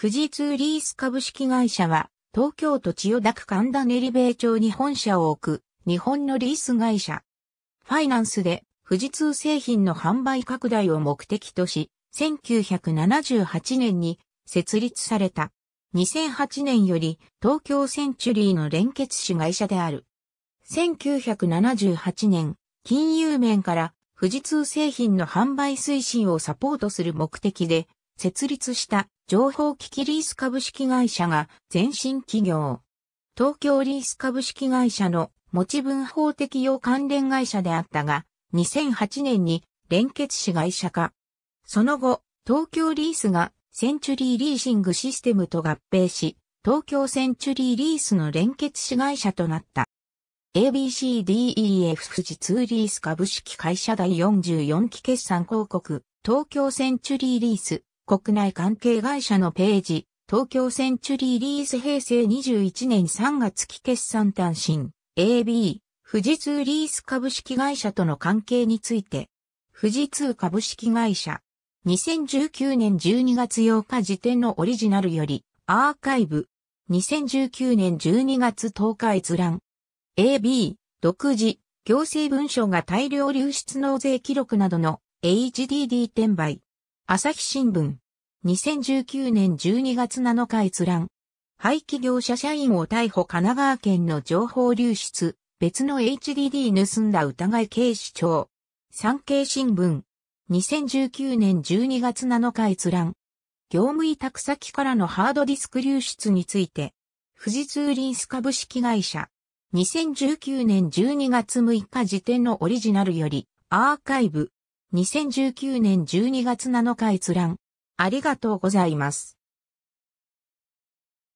富士通リース株式会社は、東京都千代田区神田練米町に本社を置く、日本のリース会社。ファイナンスで、富士通製品の販売拡大を目的とし、1978年に設立された。2008年より東京センチュリーの連結子会社である。1978年、金融面から富士通製品の販売推進をサポートする目的で設立した情報機器リース株式会社が前身企業。東京リース株式会社の持ち分法適用関連会社であったが、2008年に連結子会社化。その後、東京リースがセンチュリーリーシングシステムと合併し、東京センチュリーリースの連結子会社となった。ABCDEF 富士通リース株式会社第44期決算広告、東京センチュリーリース。国内関係会社のページ、東京センチュリーリース平成21年3月期決算単身、AB、富士通リース株式会社との関係について、富士通株式会社、2019年12月8日時点のオリジナルより、アーカイブ、2019年12月10日閲覧、AB、独自、行政文書が大量流出納税記録などの HDD 転売。朝日新聞。2019年12月7日閲覧。廃棄業者社員を逮捕神奈川県の情報流出、別の HDD 盗んだ疑い警視庁。産経新聞。2019年12月7日閲覧。業務委託先からのハードディスク流出について、富士通リンス株式会社。2019年12月6日時点のオリジナルより、アーカイブ、2019年12月7日閲覧。ありがとうございます。